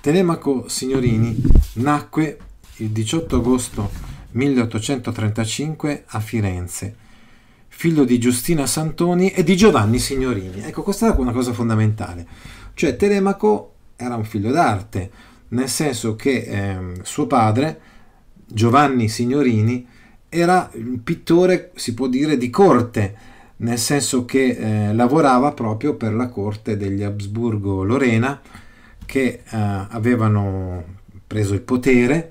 Telemaco Signorini nacque il 18 agosto 1835 a Firenze, figlio di Giustina Santoni e di Giovanni Signorini. Ecco, questa è una cosa fondamentale. Cioè Telemaco era un figlio d'arte, nel senso che eh, suo padre, Giovanni Signorini, era un pittore, si può dire, di corte, nel senso che eh, lavorava proprio per la corte degli Absburgo-Lorena, che eh, avevano preso il potere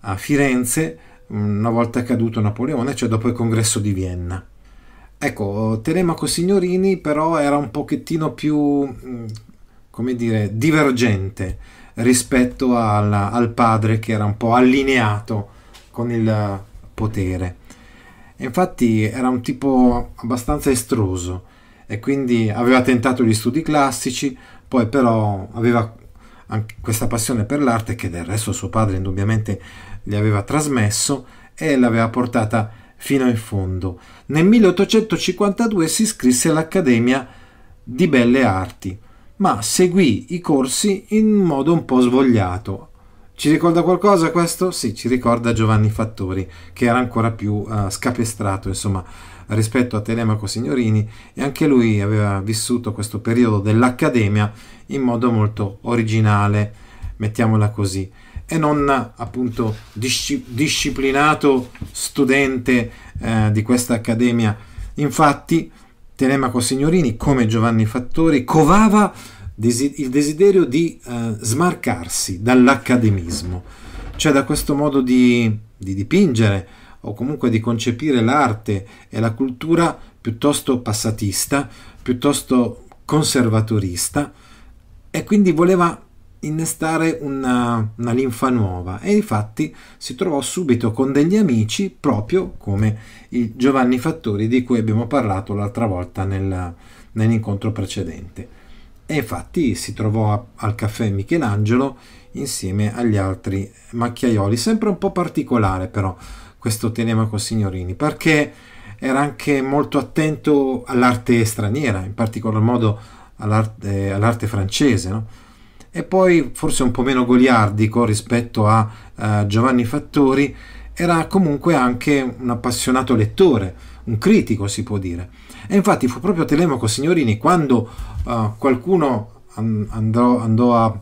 a Firenze una volta caduto Napoleone, cioè dopo il congresso di Vienna. Ecco, Telemaco Signorini però era un pochettino più, mm, come dire, divergente rispetto al, al padre che era un po' allineato con il potere. E infatti era un tipo abbastanza estroso e quindi aveva tentato gli studi classici, poi però aveva questa passione per l'arte che del resto suo padre indubbiamente gli aveva trasmesso e l'aveva portata fino in fondo. Nel 1852 si iscrisse all'Accademia di Belle Arti, ma seguì i corsi in modo un po' svogliato. Ci ricorda qualcosa questo? Sì, ci ricorda Giovanni Fattori, che era ancora più uh, scapestrato, insomma, rispetto a Telemaco Signorini e anche lui aveva vissuto questo periodo dell'accademia in modo molto originale, mettiamola così, e non appunto disci disciplinato studente eh, di questa accademia. Infatti Telemaco Signorini, come Giovanni Fattori, covava desi il desiderio di eh, smarcarsi dall'accademismo, cioè da questo modo di, di dipingere, o comunque di concepire l'arte e la cultura piuttosto passatista, piuttosto conservatorista e quindi voleva innestare una, una linfa nuova e infatti si trovò subito con degli amici proprio come il Giovanni Fattori di cui abbiamo parlato l'altra volta nel, nell'incontro precedente e infatti si trovò al caffè Michelangelo insieme agli altri macchiaioli sempre un po' particolare però questo Telemaco Signorini, perché era anche molto attento all'arte straniera, in particolar modo all'arte, eh, all'arte francese, no? e poi forse un po' meno goliardico rispetto a uh, Giovanni Fattori, era comunque anche un appassionato lettore, un critico si può dire. E infatti fu proprio Telemaco Signorini quando uh, qualcuno an- andò, andò, a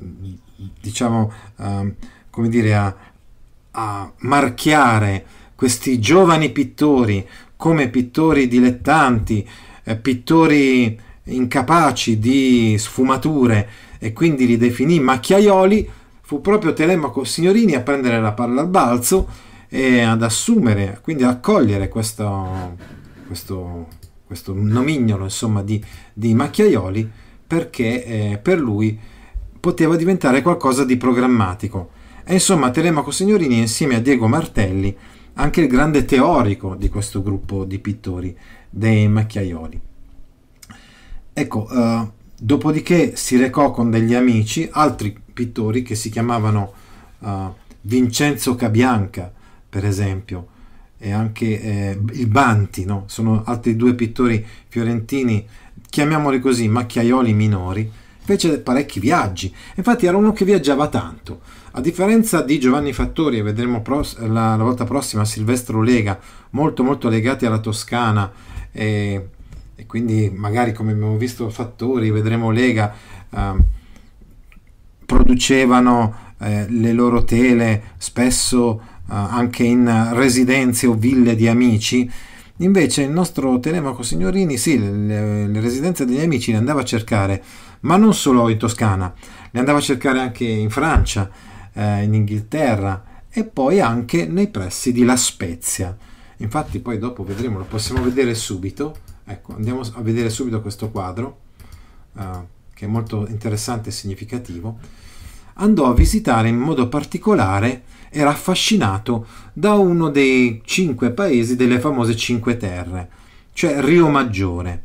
mm, diciamo uh, come dire a, a marchiare questi giovani pittori come pittori dilettanti, eh, pittori incapaci di sfumature e quindi li definì macchiaioli, fu proprio Telemaco Signorini a prendere la palla al balzo e ad assumere, quindi ad accogliere questo, questo, questo nomignolo insomma, di, di macchiaioli perché eh, per lui poteva diventare qualcosa di programmatico. E insomma Telemaco Signorini insieme a Diego Martelli, anche il grande teorico di questo gruppo di pittori dei macchiaioli. Ecco, eh, dopodiché si recò con degli amici, altri pittori che si chiamavano eh, Vincenzo Cabianca, per esempio, e anche eh, il Banti, no? sono altri due pittori fiorentini, chiamiamoli così, macchiaioli minori, fece parecchi viaggi, infatti era uno che viaggiava tanto. A differenza di Giovanni Fattori, e vedremo la, la, volta prossima Silvestro Lega, molto molto legati alla Toscana, e, e quindi magari come abbiamo visto Fattori, vedremo Lega, eh, producevano eh, le loro tele spesso eh, anche in residenze o ville di amici. Invece il nostro Telemaco Signorini, sì, le, le residenze degli amici le andava a cercare ma non solo in Toscana, le andava a cercare anche in Francia, eh, in Inghilterra e poi anche nei pressi di La Spezia. Infatti poi dopo vedremo, lo possiamo vedere subito, ecco, andiamo a vedere subito questo quadro, eh, che è molto interessante e significativo. Andò a visitare in modo particolare era affascinato da uno dei cinque paesi delle famose Cinque Terre, cioè Rio Maggiore.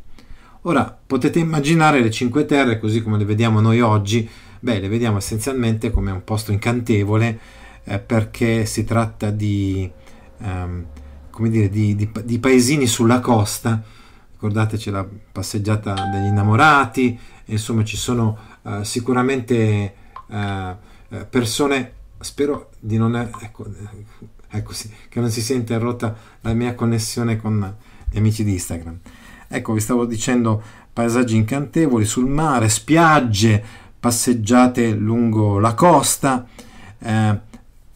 Ora potete immaginare le Cinque Terre così come le vediamo noi oggi, beh le vediamo essenzialmente come un posto incantevole eh, perché si tratta di, ehm, dire, di, di, di, paesini sulla costa, ricordateci la passeggiata degli innamorati, insomma ci sono eh, sicuramente eh, eh, persone, spero di non... Ecco, ecco sì, che non si sia interrotta la mia connessione con gli amici di Instagram. Ecco, vi stavo dicendo paesaggi incantevoli sul mare, spiagge, passeggiate lungo la costa, eh,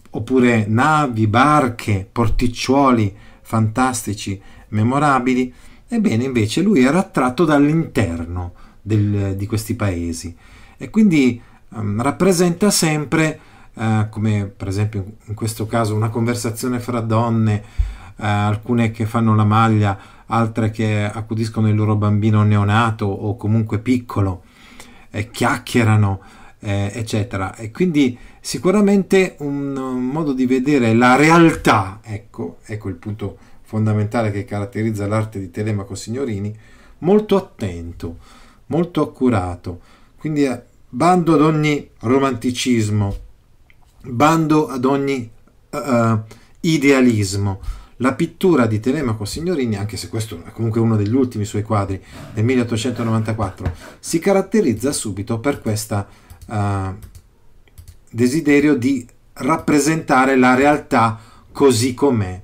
oppure navi, barche, porticcioli fantastici, memorabili. Ebbene, invece, lui era attratto dall'interno del, di questi paesi e quindi ehm, rappresenta sempre, eh, come per esempio in questo caso, una conversazione fra donne, eh, alcune che fanno la maglia, altre che accudiscono il loro bambino neonato o comunque piccolo, eh, chiacchierano, eh, eccetera. E quindi sicuramente un, modo di vedere la realtà, ecco, ecco il punto fondamentale che caratterizza l'arte di Telemaco Signorini, molto attento, molto accurato. Quindi eh, bando ad ogni romanticismo, bando ad ogni uh, idealismo la pittura di Telemaco Signorini, anche se questo è comunque uno degli ultimi suoi quadri del 1894, si caratterizza subito per questo uh, eh, desiderio di rappresentare la realtà così com'è,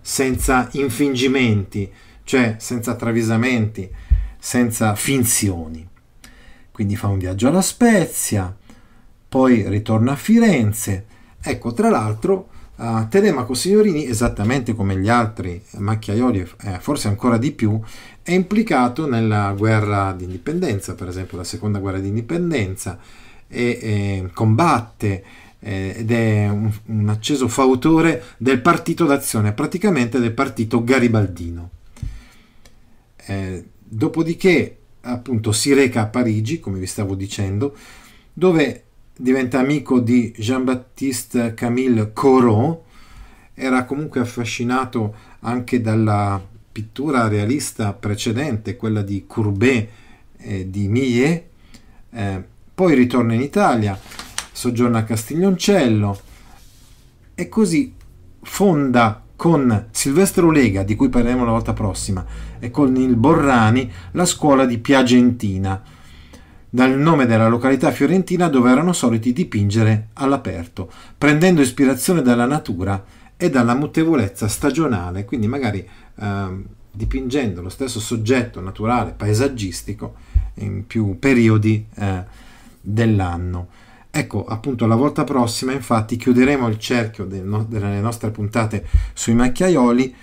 senza infingimenti, cioè senza travisamenti, senza finzioni. Quindi fa un viaggio alla Spezia, poi ritorna a Firenze. Ecco, tra l'altro, Uh, ah, Telemaco Signorini, esattamente come gli altri macchiaioli, eh, forse ancora di più, è implicato nella guerra d'indipendenza, per esempio la seconda guerra d'indipendenza, e, e combatte eh, ed è un, un, acceso fautore del partito d'azione, praticamente del partito garibaldino. Eh, dopodiché, appunto, si reca a Parigi, come vi stavo dicendo, dove diventa amico di Jean-Baptiste Camille Corot, era comunque affascinato anche dalla pittura realista precedente, quella di Courbet e di Millet, eh, poi ritorna in Italia, soggiorna a Castiglioncello e così fonda con Silvestro Lega, di cui parleremo la volta prossima, e con il Borrani la scuola di Piagentina dal nome della località fiorentina dove erano soliti dipingere all'aperto, prendendo ispirazione dalla natura e dalla mutevolezza stagionale, quindi magari eh, dipingendo lo stesso soggetto naturale, paesaggistico, in più periodi eh, dell'anno. Ecco, appunto, la volta prossima infatti chiuderemo il cerchio del no delle nostre puntate sui macchiaioli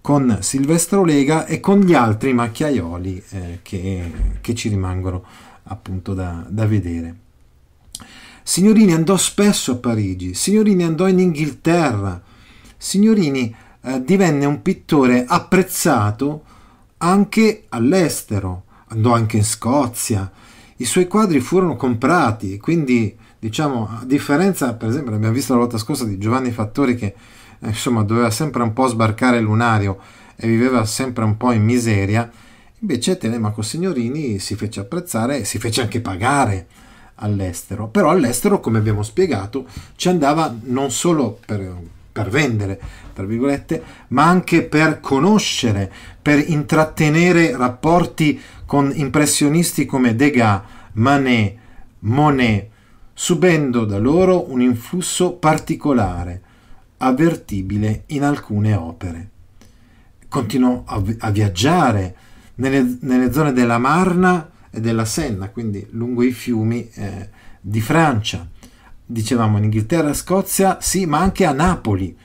con Silvestro Lega e con gli altri macchiaioli eh, che, che ci rimangono appunto da, da vedere. Signorini andò spesso a Parigi, Signorini andò in Inghilterra, Signorini eh, divenne un pittore apprezzato anche all'estero, andò anche in Scozia, i suoi quadri furono comprati, quindi diciamo a differenza per esempio abbiamo visto la volta scorsa di Giovanni Fattori che eh, insomma doveva sempre un po' sbarcare lunario e viveva sempre un po' in miseria, Invece Telemaco Signorini si fece apprezzare e si fece anche pagare all'estero, però all'estero, come abbiamo spiegato, ci andava non solo per, per vendere, tra virgolette, ma anche per conoscere, per intrattenere rapporti con impressionisti come Degas, Manet, Monet, subendo da loro un influsso particolare, avvertibile in alcune opere. Continuò a, vi- a viaggiare, nelle, nelle zone della Marna e della Senna, quindi lungo i fiumi eh, di Francia. Dicevamo in Inghilterra, Scozia, sì, ma anche a Napoli.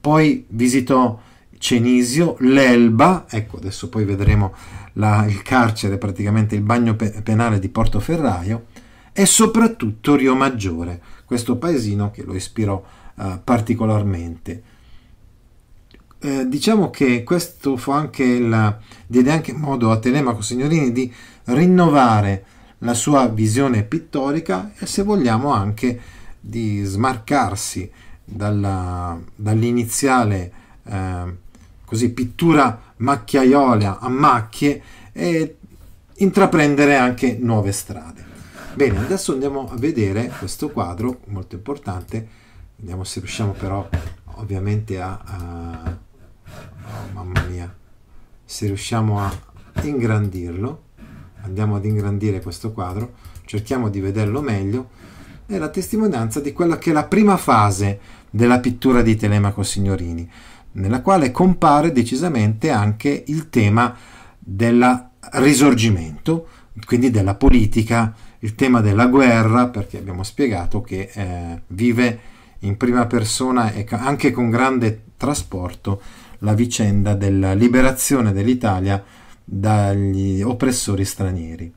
Poi visitò Cenisio, l'Elba, ecco adesso poi vedremo la, il carcere, praticamente il bagno pe penale di Portoferraio, e soprattutto Rio Maggiore, questo paesino che lo ispirò eh, particolarmente. Eh, diciamo che questo fu anche la, diede anche modo a Telemaco Signorini di rinnovare la sua visione pittorica e se vogliamo anche di smarcarsi dall'iniziale eh, così pittura macchiaiola a macchie e intraprendere anche nuove strade. Bene, adesso andiamo a vedere questo quadro molto importante, vediamo se riusciamo però ovviamente a, a mamma mia, se riusciamo a ingrandirlo, andiamo ad ingrandire questo quadro, cerchiamo di vederlo meglio, è la testimonianza di quella che è la prima fase della pittura di Telemaco Signorini, nella quale compare decisamente anche il tema del risorgimento, quindi della politica, il tema della guerra, perché abbiamo spiegato che eh, vive in prima persona e anche con grande trasporto la vicenda della liberazione dell'Italia dagli oppressori stranieri.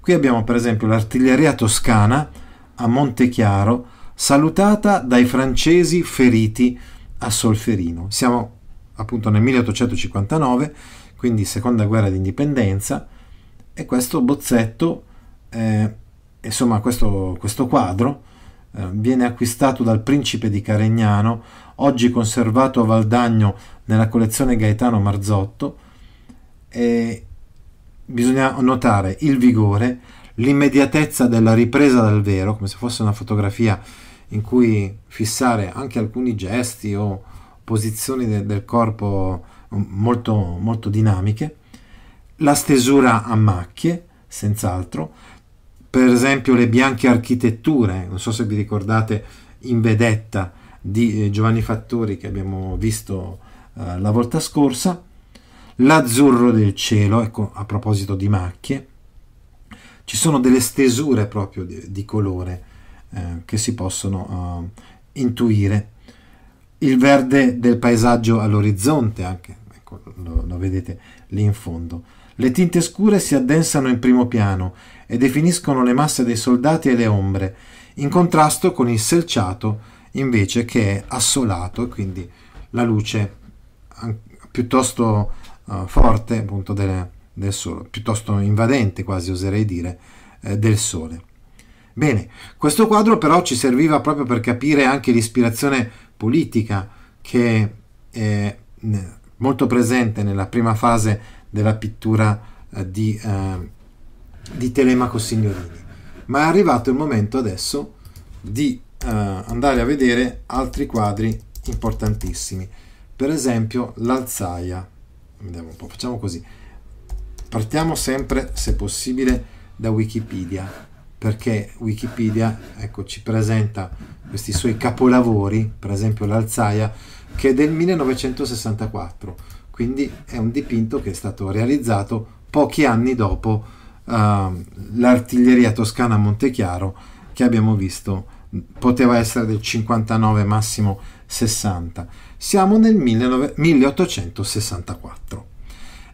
Qui abbiamo per esempio l'artiglieria toscana a Montechiaro salutata dai francesi feriti a Solferino. Siamo appunto nel 1859, quindi seconda guerra d'indipendenza, e questo bozzetto, eh, insomma questo, questo quadro, eh, viene acquistato dal principe di Caregnano, oggi conservato a Valdagno nella collezione Gaetano Marzotto, e bisogna notare il vigore, l'immediatezza della ripresa dal vero, come se fosse una fotografia in cui fissare anche alcuni gesti o posizioni de- del corpo mm, molto, molto dinamiche, la stesura a macchie, senz'altro, per esempio le bianche architetture, non so se vi ricordate in vedetta di eh, Giovanni Fattori che abbiamo visto eh, la volta scorsa, l'azzurro del cielo, ecco a proposito di macchie, ci sono delle stesure proprio di, di colore eh, che si possono eh, intuire, il verde del paesaggio all'orizzonte anche, ecco, lo, lo vedete lì in fondo, le tinte scure si addensano in primo piano e definiscono le masse dei soldati e le ombre, in contrasto con il selciato invece che è assolato e quindi la luce piuttosto uh, forte appunto del, del sole, piuttosto invadente quasi oserei dire, eh, del sole. Bene, questo quadro però ci serviva proprio per capire anche l'ispirazione politica che è molto presente nella prima fase della pittura eh, di, eh, di, Telemaco Signorini. Ma è arrivato il momento adesso di eh, andare a vedere altri quadri importantissimi per esempio l'alzaia vediamo un po' facciamo così partiamo sempre se possibile da wikipedia perché wikipedia ecco, ci presenta questi suoi capolavori per esempio l'alzaia che è del 1964 quindi è un dipinto che è stato realizzato pochi anni dopo uh, l'artiglieria toscana Montechiaro che abbiamo visto poteva essere del 59 massimo 60 siamo nel 1864.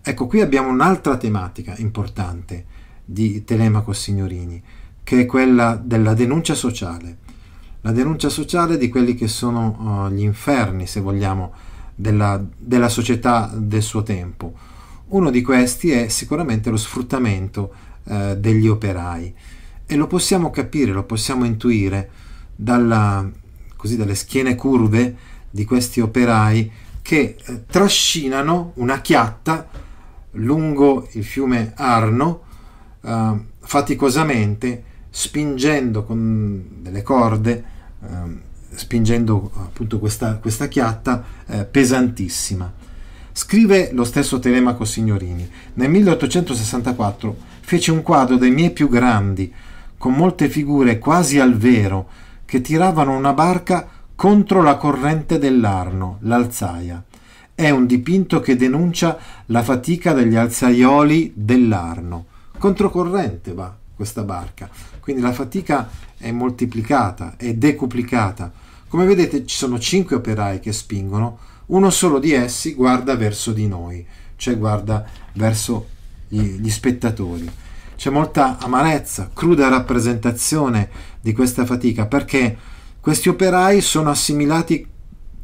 Ecco, qui abbiamo un'altra tematica importante di Telemaco Signorini, che è quella della denuncia sociale. La denuncia sociale di quelli che sono uh, gli inferni, se vogliamo, della, della società del suo tempo. Uno di questi è sicuramente lo sfruttamento eh, degli operai e lo possiamo capire, lo possiamo intuire dalla, così, dalle schiene curve di questi operai che eh, trascinano una chiatta lungo il fiume Arno eh, faticosamente spingendo con delle corde eh, spingendo appunto questa, questa chiatta eh, pesantissima scrive lo stesso Telemaco Signorini nel 1864 fece un quadro dei miei più grandi con molte figure quasi al vero che tiravano una barca contro la corrente dell'Arno, l'Alzaia. È un dipinto che denuncia la fatica degli alzaioli dell'Arno. Controcorrente va questa barca, quindi la fatica è moltiplicata, è decuplicata. Come vedete ci sono cinque operai che spingono, uno solo di essi guarda verso di noi, cioè guarda verso gli, gli spettatori c'è molta amarezza, cruda rappresentazione di questa fatica, perché questi operai sono assimilati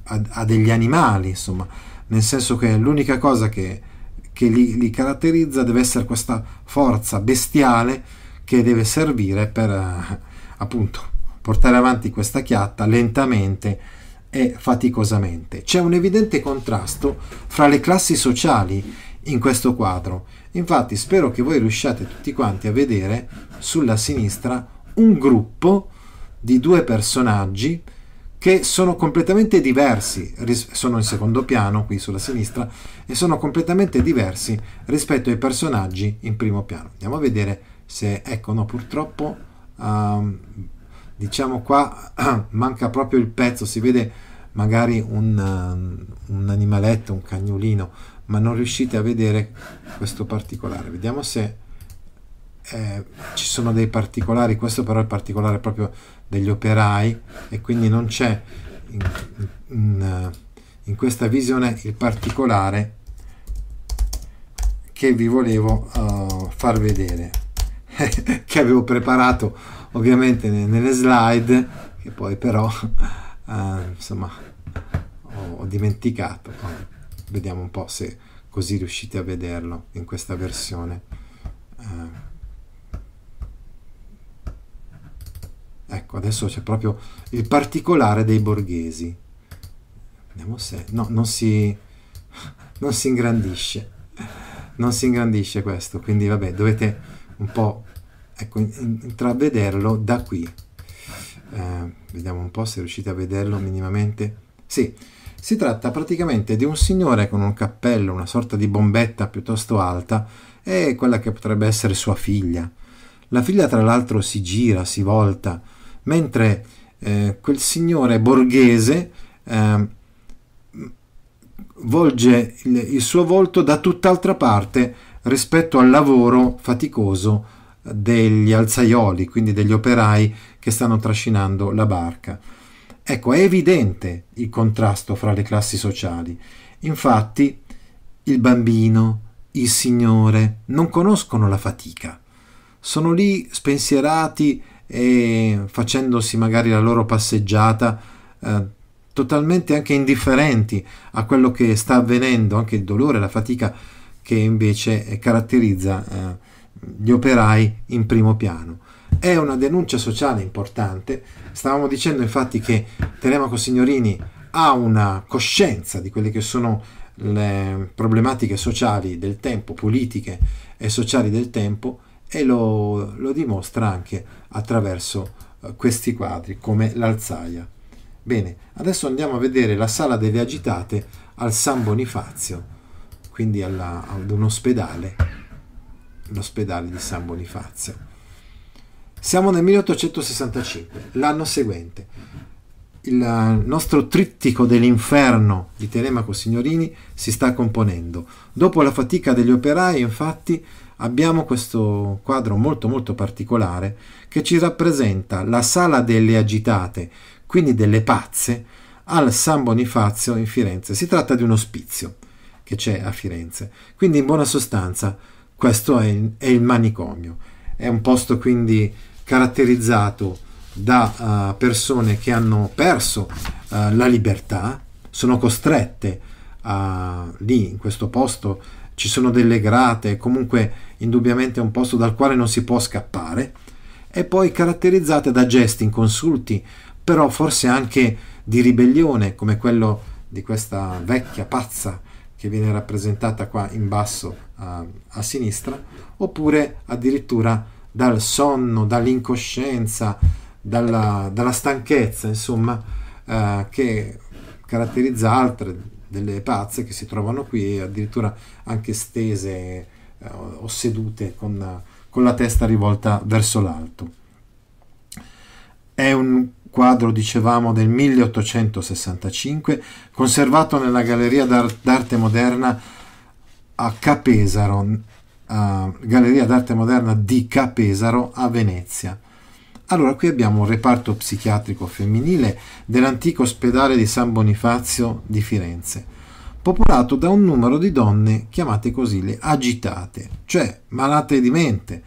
a, a degli animali, insomma, nel senso che l'unica cosa che, che li, li, caratterizza deve essere questa forza bestiale che deve servire per eh, appunto portare avanti questa chiatta lentamente e faticosamente. C'è un evidente contrasto fra le classi sociali in questo quadro. Infatti spero che voi riusciate tutti quanti a vedere sulla sinistra un gruppo di due personaggi che sono completamente diversi, sono in secondo piano qui sulla sinistra, e sono completamente diversi rispetto ai personaggi in primo piano. Andiamo a vedere se, ecco no, purtroppo, um, diciamo qua manca proprio il pezzo, si vede magari un, ehm, un animaletto, un cagnolino, ma non riuscite a vedere questo particolare. Vediamo se... Eh, ci sono dei particolari, questo però è particolare proprio degli operai e quindi non c'è in, in, eh, in, questa visione il particolare che vi volevo uh, far vedere che avevo preparato ovviamente nelle slide che poi però uh, insomma ho, ho dimenticato oh, vediamo un po' se così riuscite a vederlo in questa versione uh, Ecco, adesso c'è proprio il particolare dei borghesi. Vediamo se... No, non si... non si ingrandisce. Non si ingrandisce questo, quindi vabbè, dovete un po' ecco, intravederlo da qui. Eh, vediamo un po' se riuscite a vederlo minimamente. Sì, si tratta praticamente di un signore con un cappello, una sorta di bombetta piuttosto alta e quella che potrebbe essere sua figlia. La figlia tra l'altro si gira, si volta, mentre eh, quel signore borghese eh, volge il, il, suo volto da tutt'altra parte rispetto al lavoro faticoso degli alzaioli, quindi degli operai che stanno trascinando la barca. Ecco, è evidente il contrasto fra le classi sociali. Infatti, il bambino, il signore non conoscono la fatica. Sono lì spensierati e facendosi magari la loro passeggiata eh, totalmente anche indifferenti a quello che sta avvenendo, anche il dolore, la fatica che invece eh, caratterizza eh, gli operai in primo piano. È una denuncia sociale importante, stavamo dicendo infatti che Telemaco Signorini ha una coscienza di quelle che sono le problematiche sociali del tempo, politiche e sociali del tempo, e lo, lo dimostra anche attraverso eh, questi quadri come l'alzaia. Bene, adesso andiamo a vedere la sala delle agitate al San Bonifazio, quindi alla, ad un ospedale, l'ospedale di San Bonifazio. Siamo nel 1865, l'anno seguente il nostro trittico dell'inferno di Telemaco Signorini si sta componendo. Dopo la fatica degli operai, infatti, abbiamo questo quadro molto molto particolare che ci rappresenta la sala delle agitate, quindi delle pazze, al San Bonifazio in Firenze. Si tratta di un ospizio che c'è a Firenze. Quindi in buona sostanza questo è il, manicomio. È un posto quindi caratterizzato da uh, persone che hanno perso uh, la libertà, sono costrette a, lì in questo posto, ci sono delle grate, comunque indubbiamente è un posto dal quale non si può scappare, e poi caratterizzate da gesti inconsulti, però forse anche di ribellione, come quello di questa vecchia pazza che viene rappresentata qua in basso a, eh, a sinistra, oppure addirittura dal sonno, dall'incoscienza, dalla, dalla stanchezza, insomma, eh, che caratterizza altre delle pazze che si trovano qui, addirittura anche stese eh, o sedute con, con la testa rivolta verso l'alto. È un quadro, dicevamo, del 1865, conservato nella Galleria d'Arte Moderna a Capesaro, a Galleria d'Arte Moderna di Capesaro a Venezia. Allora, qui abbiamo un reparto psichiatrico femminile dell'antico ospedale di San Bonifazio di Firenze, popolato da un numero di donne chiamate così le agitate, cioè malate di mente,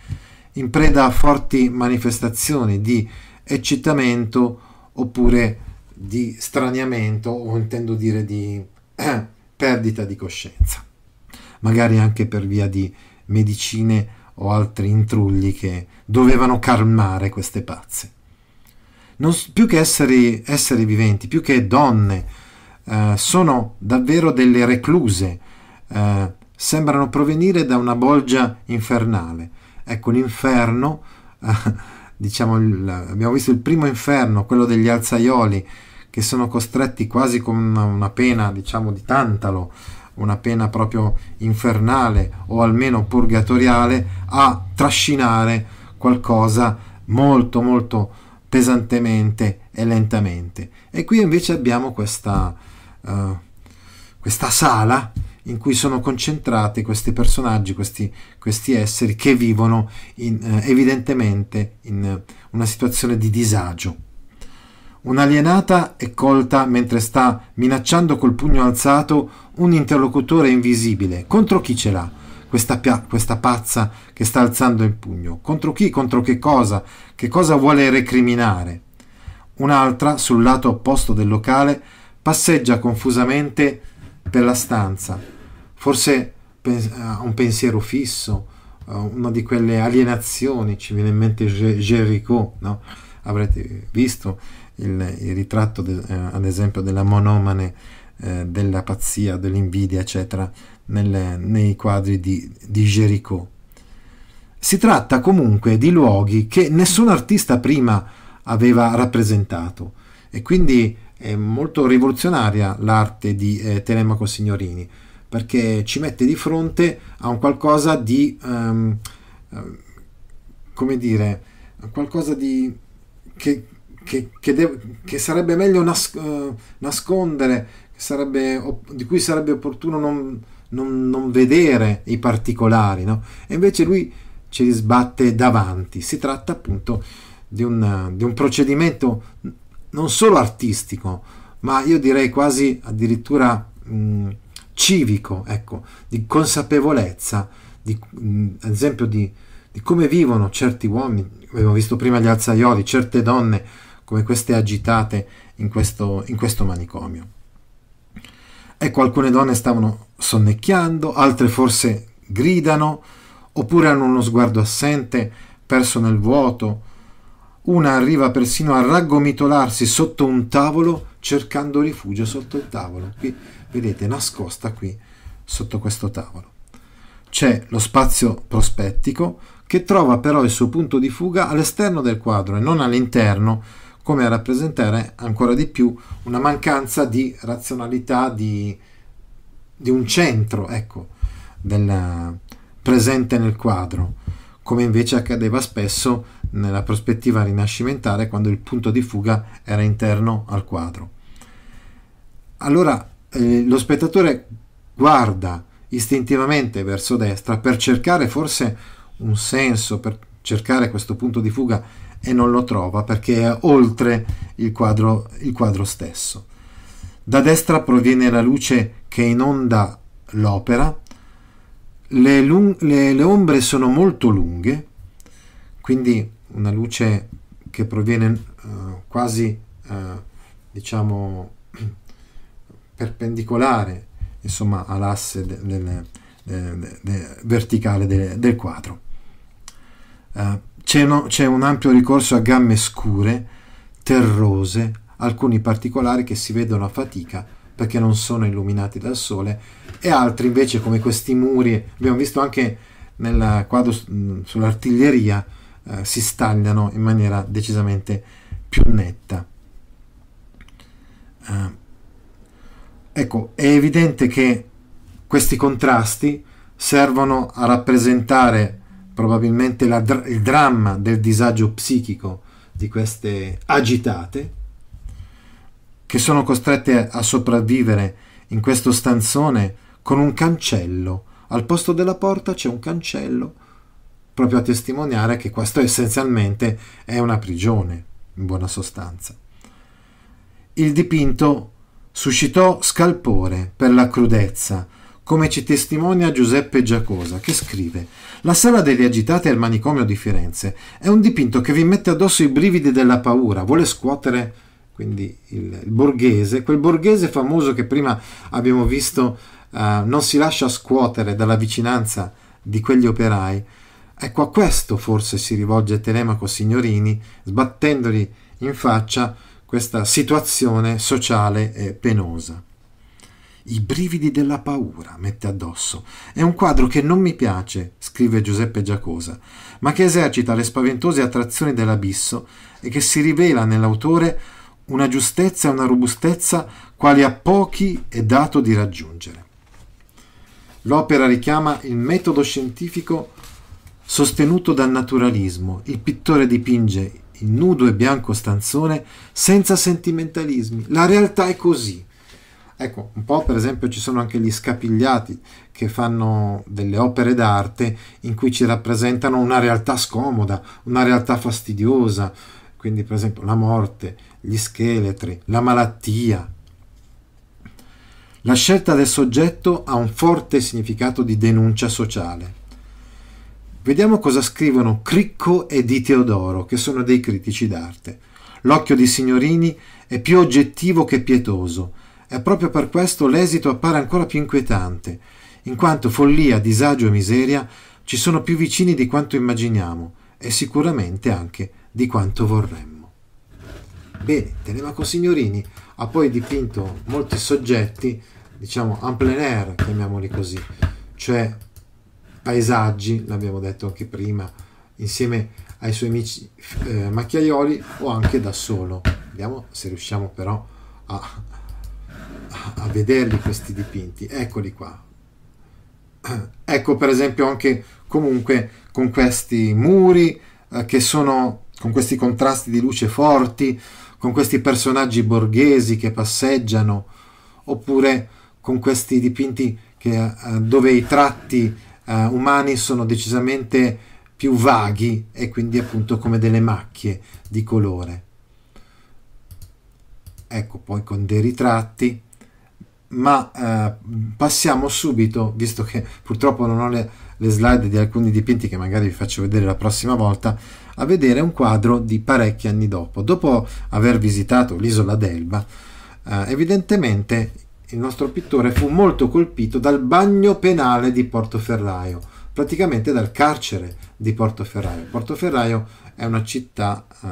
in preda a forti manifestazioni di eccitamento oppure di straniamento o intendo dire di eh, perdita di coscienza, magari anche per via di medicine o altri intrugli che dovevano calmare queste pazze. Non, più che esseri, esseri, viventi, più che donne, eh, sono davvero delle recluse, eh, sembrano provenire da una bolgia infernale. Ecco, l'inferno, eh, diciamo, il, abbiamo visto il primo inferno, quello degli alzaioli, che sono costretti quasi con una, una pena, diciamo, di tantalo, una pena proprio infernale o almeno purgatoriale, a trascinare qualcosa molto molto pesantemente e lentamente. E qui invece abbiamo questa, uh, questa sala in cui sono concentrati questi personaggi, questi, questi esseri che vivono in, uh, evidentemente in uh, una situazione di disagio. Un'alienata è colta mentre sta minacciando col pugno alzato un interlocutore invisibile. Contro chi ce l'ha? Questa, questa, pazza che sta alzando il pugno. Contro chi? Contro che cosa? Che cosa vuole recriminare? Un'altra, sul lato opposto del locale, passeggia confusamente per la stanza. Forse ha un pensiero fisso, eh, una di quelle alienazioni, ci viene in mente Gericault, no? avrete visto il, il ritratto, de, eh, ad esempio, della monomane eh, della pazzia, dell'invidia, eccetera, nelle, nei quadri di, di Géricault. Si tratta comunque di luoghi che nessun artista prima aveva rappresentato e quindi è molto rivoluzionaria l'arte di eh, Telemaco Signorini perché ci mette di fronte a un qualcosa di um, come dire qualcosa di che, che, che, che sarebbe meglio nas- eh, nascondere sarebbe, di cui sarebbe opportuno non, non, non vedere i particolari, no? e invece lui ce li sbatte davanti. Si tratta appunto di un, di un procedimento non solo artistico, ma io direi quasi addirittura mh, civico, ecco, di consapevolezza, di, mh, ad esempio di, di, come vivono certi uomini, abbiamo visto prima gli alzaioli, certe donne come queste agitate in questo, in questo manicomio. Ecco, alcune donne stavano sonnecchiando, altre forse gridano, oppure hanno uno sguardo assente, perso nel vuoto. Una arriva persino a raggomitolarsi sotto un tavolo cercando rifugio sotto il tavolo. Qui, vedete, nascosta qui, sotto questo tavolo. C'è lo spazio prospettico che trova però il suo punto di fuga all'esterno del quadro e non all'interno, come a rappresentare ancora di più una mancanza di razionalità, di, di un centro, ecco, della, presente nel quadro, come invece accadeva spesso nella prospettiva rinascimentale quando il punto di fuga era interno al quadro. Allora eh, lo spettatore guarda istintivamente verso destra per cercare forse un senso, per cercare questo punto di fuga e non lo trova perché è oltre il quadro, il quadro stesso. Da destra proviene la luce che inonda l'opera, le, le, le ombre sono molto lunghe, quindi una luce che proviene eh, quasi eh, diciamo perpendicolare insomma all'asse de, de, de, verticale del quadro eh, c'è, no, c'è un ampio ricorso a gamme scure, terrose, alcuni particolari che si vedono a fatica perché non sono illuminati dal sole e altri invece come questi muri, abbiamo visto anche nel quadro mm, sull'artiglieria, eh, si stagliano in maniera decisamente più netta. Eh, ecco, è evidente che questi contrasti servono a rappresentare probabilmente la, il dramma del disagio psichico di queste agitate che sono costrette a sopravvivere in questo stanzone con un cancello. Al posto della porta c'è un cancello proprio a testimoniare che questo essenzialmente è una prigione, in buona sostanza. Il dipinto suscitò scalpore per la crudezza, come ci testimonia Giuseppe Giacosa, che scrive La sala delle agitate al manicomio di Firenze è un dipinto che vi mette addosso i brividi della paura, vuole scuotere quindi il, il borghese, quel borghese famoso che prima abbiamo visto eh, non si lascia scuotere dalla vicinanza di quegli operai. Ecco a questo forse si rivolge Telemaco Signorini, sbattendogli in faccia questa situazione sociale e penosa. I brividi della paura mette addosso. È un quadro che non mi piace, scrive Giuseppe Giacosa, ma che esercita le spaventose attrazioni dell'abisso e che si rivela nell'autore una giustezza e una robustezza quali a pochi è dato di raggiungere. L'opera richiama il metodo scientifico sostenuto dal naturalismo. Il pittore dipinge il nudo e bianco stanzone senza sentimentalismi. La realtà è così. Ecco, un po' per esempio ci sono anche gli scapigliati che fanno delle opere d'arte in cui ci rappresentano una realtà scomoda, una realtà fastidiosa, quindi per esempio la morte, gli scheletri, la malattia. La scelta del soggetto ha un forte significato di denuncia sociale. Vediamo cosa scrivono Cricco e Di Teodoro, che sono dei critici d'arte. L'occhio di Signorini è più oggettivo che pietoso e proprio per questo l'esito appare ancora più inquietante, in quanto follia, disagio e miseria ci sono più vicini di quanto immaginiamo e sicuramente anche di quanto vorremmo. Bene, Telemaco Signorini ha poi dipinto molti soggetti, diciamo en plein air, chiamiamoli così, cioè paesaggi, l'abbiamo detto anche prima, insieme ai suoi amici eh, macchiaioli o anche da solo. Vediamo se riusciamo però a a vederli questi dipinti, eccoli qua. Ecco per esempio anche comunque con questi muri eh, che sono con questi contrasti di luce forti, con questi personaggi borghesi che passeggiano, oppure con questi dipinti che, eh, dove i tratti eh, umani sono decisamente più vaghi e quindi appunto come delle macchie di colore. Ecco poi con dei ritratti ma eh, passiamo subito, visto che purtroppo non ho le, le, slide di alcuni dipinti che magari vi faccio vedere la prossima volta, a vedere un quadro di parecchi anni dopo. Dopo aver visitato l'isola d'Elba, eh, evidentemente il nostro pittore fu molto colpito dal bagno penale di Portoferraio, praticamente dal carcere di Portoferraio. Portoferraio è una città, eh,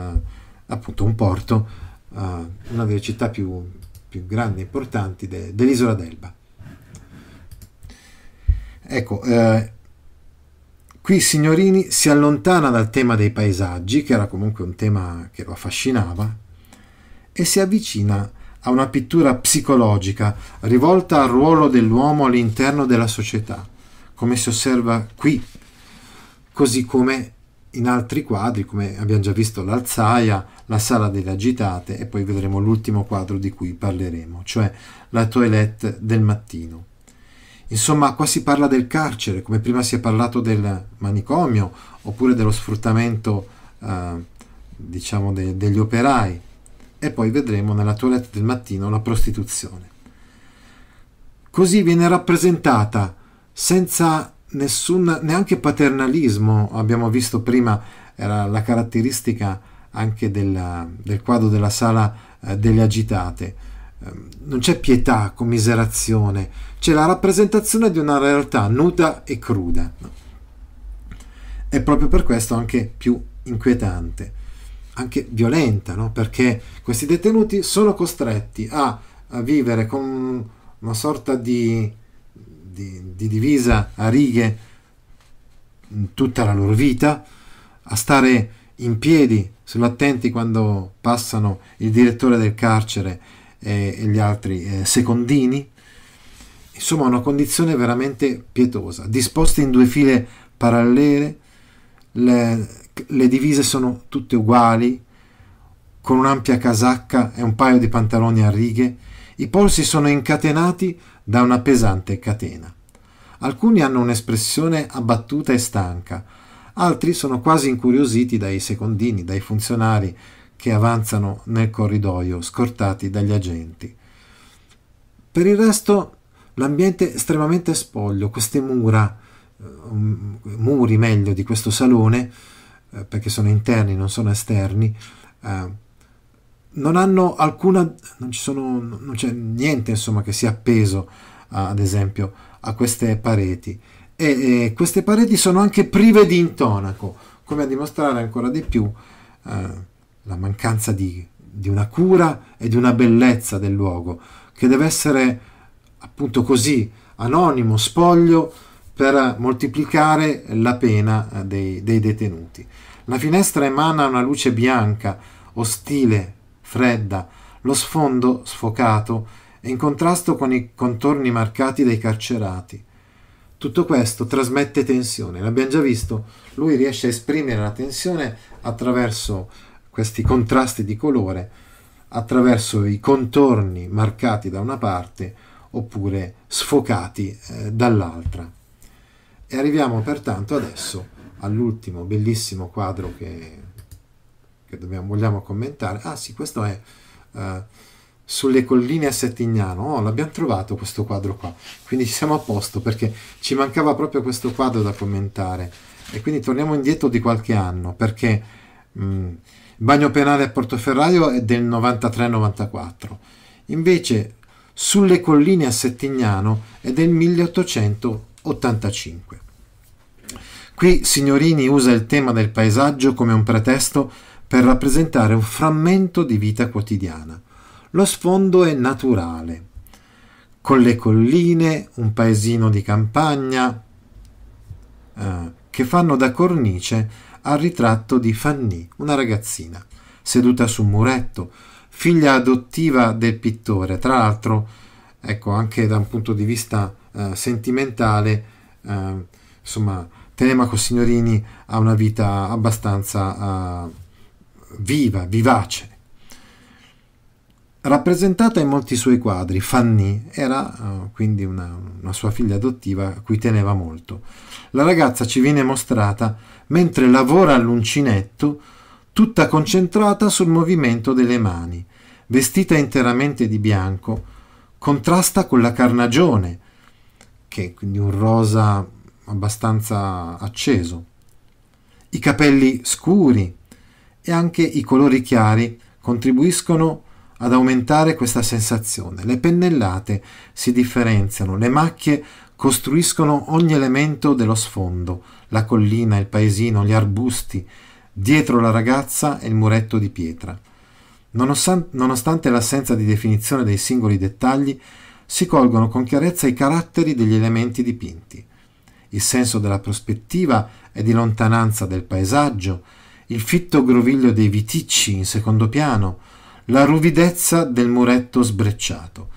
appunto un porto, eh, una delle città più più grandi e importanti de, dell'isola d'Elba. Ecco, eh, qui Signorini si allontana dal tema dei paesaggi, che era comunque un tema che lo affascinava, e si avvicina a una pittura psicologica rivolta al ruolo dell'uomo all'interno della società, come si osserva qui, così come in altri quadri, come abbiamo già visto l'alzaia, la sala delle agitate e poi vedremo l'ultimo quadro di cui parleremo, cioè la toilette del mattino. Insomma, qua si parla del carcere, come prima si è parlato del manicomio, oppure dello sfruttamento, eh, diciamo, de degli operai. E poi vedremo nella toilette del mattino la prostituzione. Così viene rappresentata senza nessun neanche paternalismo, abbiamo visto prima era la caratteristica anche della, del quadro della sala eh, delle agitate. Ehm, non c'è pietà, commiserazione, c'è la rappresentazione di una realtà nuda e cruda. No? È proprio per questo anche più inquietante, anche violenta, no? perché questi detenuti sono costretti a, a vivere con una sorta di di, di divisa a righe tutta la loro vita, a stare in piedi, sull'attenti quando passano il direttore del carcere e, e gli altri eh, secondini. Insomma, una condizione veramente pietosa. Disposte in due file parallele, le, le divise sono tutte uguali, con un'ampia casacca e un paio di pantaloni a righe. I polsi sono incatenati da una pesante catena. Alcuni hanno un'espressione abbattuta e stanca, altri sono quasi incuriositi dai secondini, dai funzionari che avanzano nel corridoio, scortati dagli agenti. Per il resto l'ambiente è estremamente spoglio, queste mura, eh, um, muri meglio di questo salone, eh, perché sono interni, non sono esterni, eh, non hanno alcuna, non, ci sono, non c'è niente insomma che sia appeso ad esempio a queste pareti e, e, queste pareti sono anche prive di intonaco come a dimostrare ancora di più eh, la mancanza di, di, una cura e di una bellezza del luogo che deve essere appunto così anonimo, spoglio per moltiplicare la pena eh, dei, dei detenuti. La finestra emana una luce bianca, ostile, fredda, lo sfondo sfocato e in contrasto con i contorni marcati dai carcerati. Tutto questo trasmette tensione, l'abbiamo già visto, lui riesce a esprimere la tensione attraverso questi contrasti di colore, attraverso i contorni marcati da una parte oppure sfocati eh, dall'altra. E arriviamo pertanto adesso all'ultimo bellissimo quadro che che dobbiamo, vogliamo commentare. Ah sì, questo è eh, sulle colline a Settignano. Oh, l'abbiamo trovato questo quadro qua. Quindi siamo a posto perché ci mancava proprio questo quadro da commentare. E quindi torniamo indietro di qualche anno perché mh, mm, bagno penale a Portoferraio è del 93-94. Invece sulle colline a Settignano è del 1885. Qui Signorini usa il tema del paesaggio come un pretesto per rappresentare un frammento di vita quotidiana. Lo sfondo è naturale, con le colline, un paesino di campagna eh, che fanno da cornice al ritratto di Fanny, una ragazzina, seduta su un muretto, figlia adottiva del pittore. Tra l'altro, ecco, anche da un punto di vista eh, sentimentale, eh, insomma, Telemaco Signorini ha una vita abbastanza eh, viva, vivace. Rappresentata in molti suoi quadri, Fanny era eh, quindi una, una, sua figlia adottiva a cui teneva molto. La ragazza ci viene mostrata mentre lavora all'uncinetto, tutta concentrata sul movimento delle mani, vestita interamente di bianco, contrasta con la carnagione, che è quindi un rosa abbastanza acceso. I capelli scuri, e anche i colori chiari contribuiscono ad aumentare questa sensazione. Le pennellate si differenziano, le macchie costruiscono ogni elemento dello sfondo, la collina, il paesino, gli arbusti, dietro la ragazza e il muretto di pietra. Nonostante l'assenza di definizione dei singoli dettagli, si colgono con chiarezza i caratteri degli elementi dipinti. Il senso della prospettiva e di lontananza del paesaggio, il fitto groviglio dei viticci in secondo piano, la ruvidezza del muretto sbrecciato.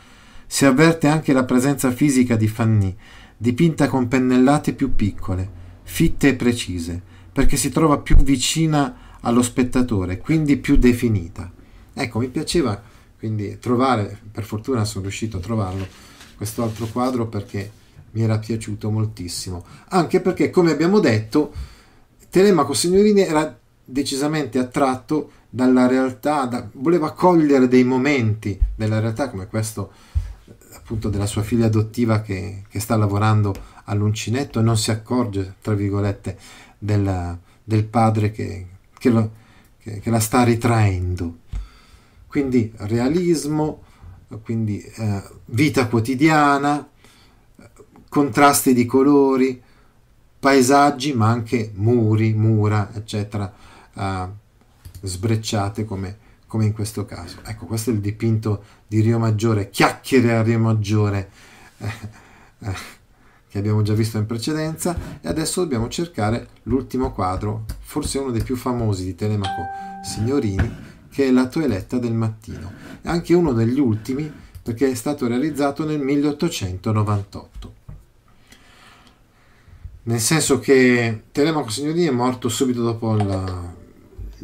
Si avverte anche la presenza fisica di Fanny, dipinta con pennellate più piccole, fitte e precise, perché si trova più vicina allo spettatore, quindi più definita. Ecco, mi piaceva quindi trovare, per fortuna sono riuscito a trovarlo, questo altro quadro perché mi era piaciuto moltissimo, anche perché come abbiamo detto Telemaco Signorini era decisamente attratto dalla realtà, da, voleva cogliere dei momenti della realtà come questo appunto della sua figlia adottiva che, che sta lavorando all'uncinetto e non si accorge, tra virgolette, della, del padre che, che, lo, che, la sta ritraendo. Quindi realismo, quindi eh, vita quotidiana, contrasti di colori, paesaggi ma anche muri, mura, eccetera uh, sbrecciate come, come, in questo caso. Ecco, questo è il dipinto di Rio Maggiore, chiacchiere a Rio Maggiore, eh, eh, che abbiamo già visto in precedenza, e adesso dobbiamo cercare l'ultimo quadro, forse uno dei più famosi di Telemaco Signorini, che è La toeletta del mattino, è anche uno degli ultimi perché è stato realizzato nel 1898 nel senso che Telemaco Signorini è morto subito dopo la,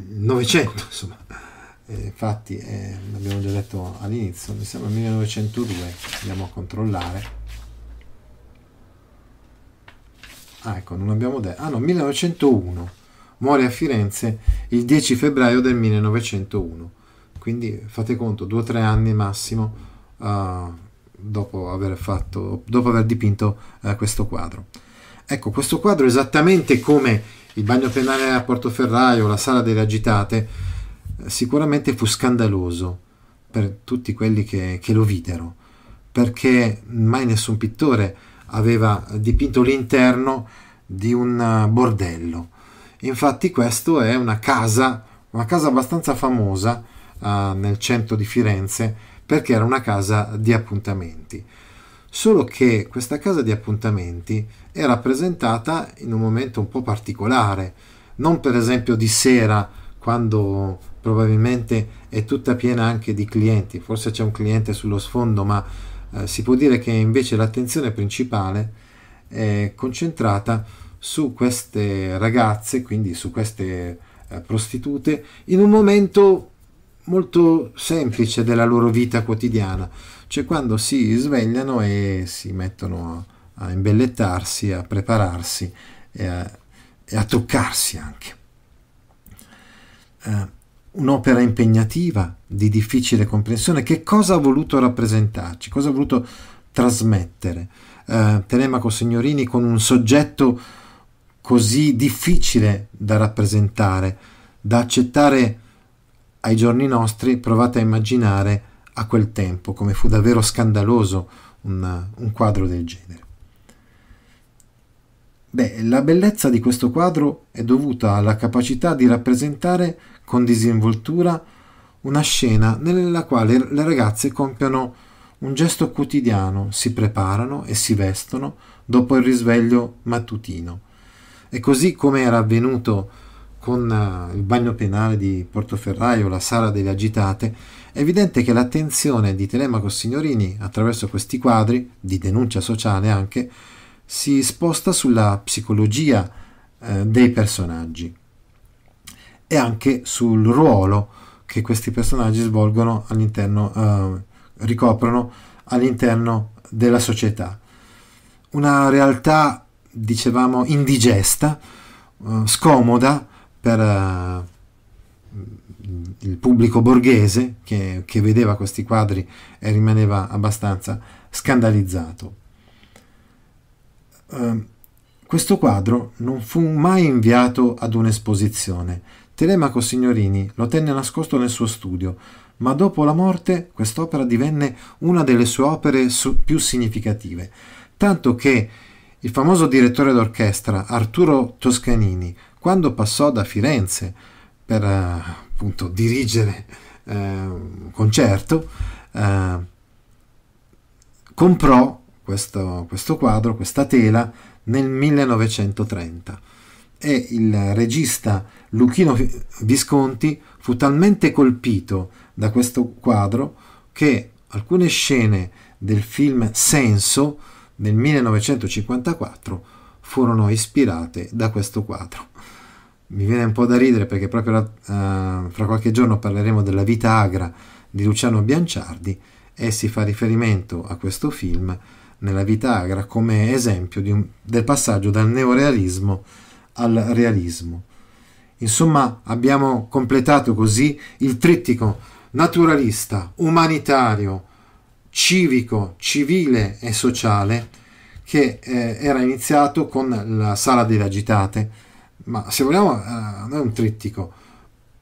Novecento, insomma. Eh, infatti, eh, l'abbiamo già detto all'inizio, mi sembra 1902, andiamo a controllare. Ah, ecco, non abbiamo detto. Ah no, 1901. Muore a Firenze il 10 febbraio del 1901. Quindi fate conto, due o tre anni massimo uh, dopo, aver fatto, dopo aver dipinto uh, questo quadro. Ecco, questo quadro esattamente come il bagno penale a Portoferraio, la sala delle agitate, sicuramente fu scandaloso per tutti quelli che, che lo videro, perché mai nessun pittore aveva dipinto l'interno di un eh, bordello. Infatti questa è una casa, una casa abbastanza famosa eh, nel centro di Firenze perché era una casa di appuntamenti solo che questa casa di appuntamenti è rappresentata in un momento un po' particolare, non per esempio di sera quando probabilmente è tutta piena anche di clienti, forse c'è un cliente sullo sfondo, ma eh, si può dire che invece l'attenzione principale è concentrata su queste ragazze, quindi su queste eh, prostitute, in un momento molto semplice della loro vita quotidiana cioè quando si svegliano e si mettono a, a imbellettarsi, a prepararsi e a, e a toccarsi anche. Uh, un'opera impegnativa, di difficile comprensione, che cosa ha voluto rappresentarci, cosa ha voluto trasmettere. Uh, Telemaco Signorini con un soggetto così difficile da rappresentare, da accettare ai giorni nostri, provate a immaginare a quel tempo, come fu davvero scandaloso un, un quadro del genere. Beh, la bellezza di questo quadro è dovuta alla capacità di rappresentare con disinvoltura una scena nella quale le ragazze compiono un gesto quotidiano, si preparano e si vestono dopo il risveglio mattutino. E così come era avvenuto con eh, il bagno penale di Portoferraio, la sala delle agitate, è evidente che l'attenzione di Telemaco Signorini attraverso questi quadri, di denuncia sociale anche, si sposta sulla psicologia eh, dei personaggi e anche sul ruolo che questi personaggi svolgono all'interno, eh, ricoprono all'interno della società. Una realtà, dicevamo, indigesta, eh, scomoda per eh, il pubblico borghese che, che vedeva questi quadri e rimaneva abbastanza scandalizzato. Uh, questo quadro non fu mai inviato ad un'esposizione. Telemaco Signorini lo tenne nascosto nel suo studio, ma dopo la morte quest'opera divenne una delle sue opere più significative, tanto che il famoso direttore d'orchestra Arturo Toscanini, quando passò da Firenze per, eh, appunto dirigere eh, un concerto, eh, comprò questo, questo quadro, questa tela, nel 1930 e il regista Luchino Visconti fu talmente colpito da questo quadro che alcune scene del film Senso nel 1954 furono ispirate da questo quadro mi viene un po' da ridere perché proprio uh, fra qualche giorno parleremo della vita agra di Luciano Bianciardi e si fa riferimento a questo film nella vita agra come esempio un, del passaggio dal neorealismo al realismo. Insomma, abbiamo completato così il trittico naturalista, umanitario, civico, civile e sociale che eh, era iniziato con la Sala delle Agitate ma se vogliamo, uh, non è un trittico,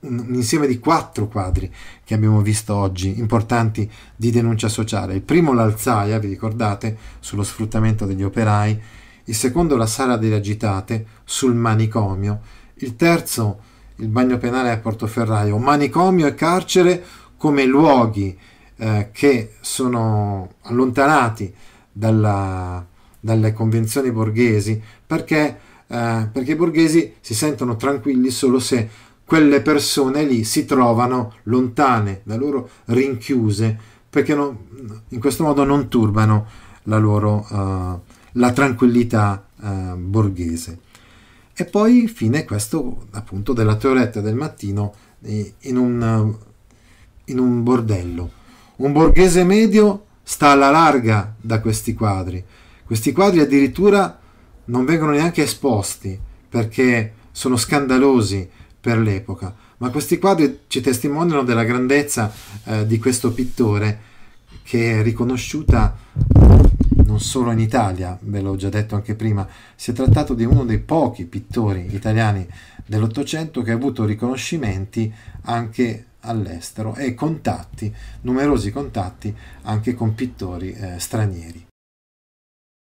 un, un, insieme di quattro quadri che abbiamo visto oggi, importanti di denuncia sociale. Il primo l'Alzaia, vi ricordate, sullo sfruttamento degli operai, il secondo la Sala delle Agitate, sul manicomio, il terzo il bagno penale a Portoferraio, manicomio e carcere come luoghi eh, che sono allontanati dalla, dalle convenzioni borghesi perché eh, perché i borghesi si sentono tranquilli solo se quelle persone lì si trovano lontane da loro rinchiuse, perché non, in questo modo non turbano la loro eh, la tranquillità eh, borghese. E poi fine questo appunto della teoretta del mattino in un, in un bordello. Un borghese medio sta alla larga da questi quadri. Questi quadri addirittura non vengono neanche esposti perché sono scandalosi per l'epoca, ma questi quadri ci testimoniano della grandezza eh, di questo pittore che è riconosciuta non solo in Italia, ve l'ho già detto anche prima, si è trattato di uno dei pochi pittori italiani dell'Ottocento che ha avuto riconoscimenti anche all'estero e contatti, numerosi contatti anche con pittori eh, stranieri.